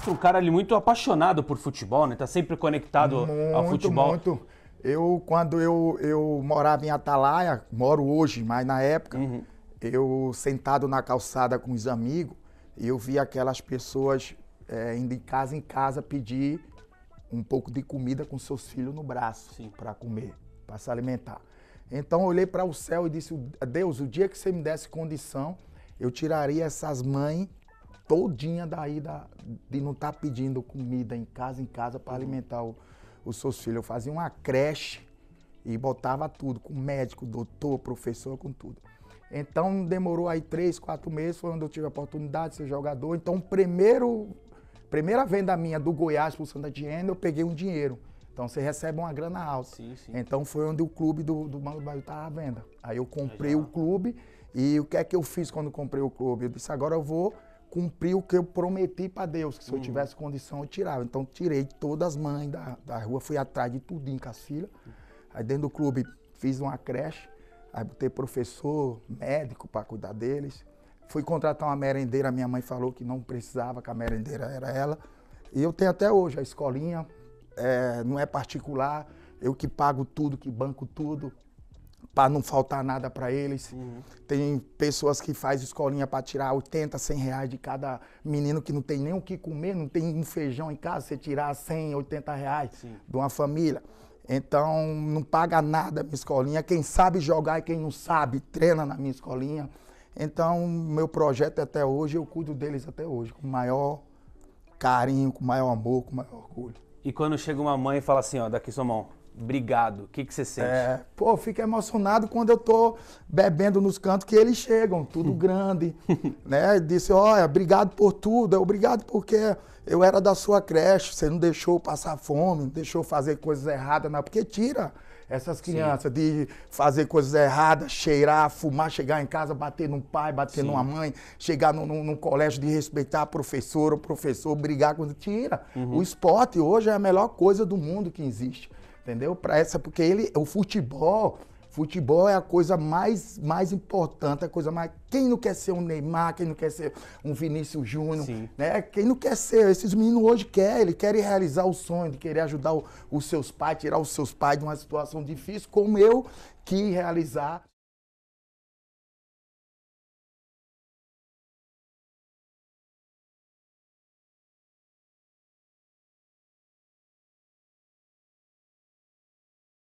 mostra um cara ali muito apaixonado por futebol, né? Tá sempre conectado muito, ao futebol. Muito. Eu, quando eu, eu morava em Atalaia, moro hoje, mas na época, uhum. eu sentado na calçada com os amigos, eu vi aquelas pessoas é, indo de casa em casa pedir um pouco de comida com seus filhos no braço para comer, para se alimentar. Então eu olhei para o céu e disse: Deus, o dia que você me desse condição, eu tiraria essas mães todinha daí da, de não estar tá pedindo comida em casa, em casa, para uhum. alimentar o, os seus filhos. Eu fazia uma creche e botava tudo, com médico, doutor, professor, com tudo. Então demorou aí três, quatro meses, foi onde eu tive a oportunidade de ser jogador. Então, primeiro, primeira venda minha do Goiás para o Santa Diana, eu peguei um dinheiro. Então você recebe uma grana alta. Sim, sim. Então foi onde o clube do, do Banco do Bairro estava tá à venda. Aí eu comprei o clube e o que é que eu fiz quando comprei o clube? Eu disse, agora eu vou cumpri o que eu prometi para Deus, que se uhum. eu tivesse condição eu tirava. Então tirei todas as mães da, da rua, fui atrás de tudo em filhas. Aí dentro do clube fiz uma creche, aí botei professor, médico para cuidar deles. Fui contratar uma merendeira, minha mãe falou que não precisava, que a merendeira era ela. E eu tenho até hoje a escolinha, é, não é particular, eu que pago tudo, que banco tudo, para não faltar nada para eles. Uhum. Tem pessoas que faz escolinha para tirar 80, 100 reais de cada menino que não tem nem o que comer, não tem um feijão em casa, você tirar 100, 80 reais Sim. de uma família. Então, não paga nada a minha escolinha. Quem sabe jogar e quem não sabe, treina na minha escolinha. Então, meu projeto é até hoje, eu cuido deles até hoje, com o maior carinho, com o maior amor, com o maior orgulho. E quando chega uma mãe e fala assim, ó, daqui sua mão, Obrigado. O que, você sente? É, pô, fico emocionado quando eu tô bebendo nos cantos que eles chegam, tudo grande, né? Disse, olha, obrigado por tudo, obrigado porque eu era da sua creche, você não deixou passar fome, não deixou fazer coisas erradas, não, porque tira essas crianças Sim. de fazer coisas erradas, cheirar, fumar, chegar em casa, bater num pai, bater Sim. numa mãe, chegar num, num, num, colégio de respeitar a professora, o professor, brigar quando tira. Uhum. O esporte hoje é a melhor coisa do mundo que existe. Entendeu? Para essa, porque ele, o futebol, Futebol é a coisa mais, mais importante, é a coisa mais. Quem não quer ser um Neymar, quem não quer ser um Vinícius Júnior, né? Quem não quer ser, esses meninos hoje querem, eles querem realizar o sonho de querer ajudar o, os seus pais, tirar os seus pais de uma situação difícil, como eu que realizar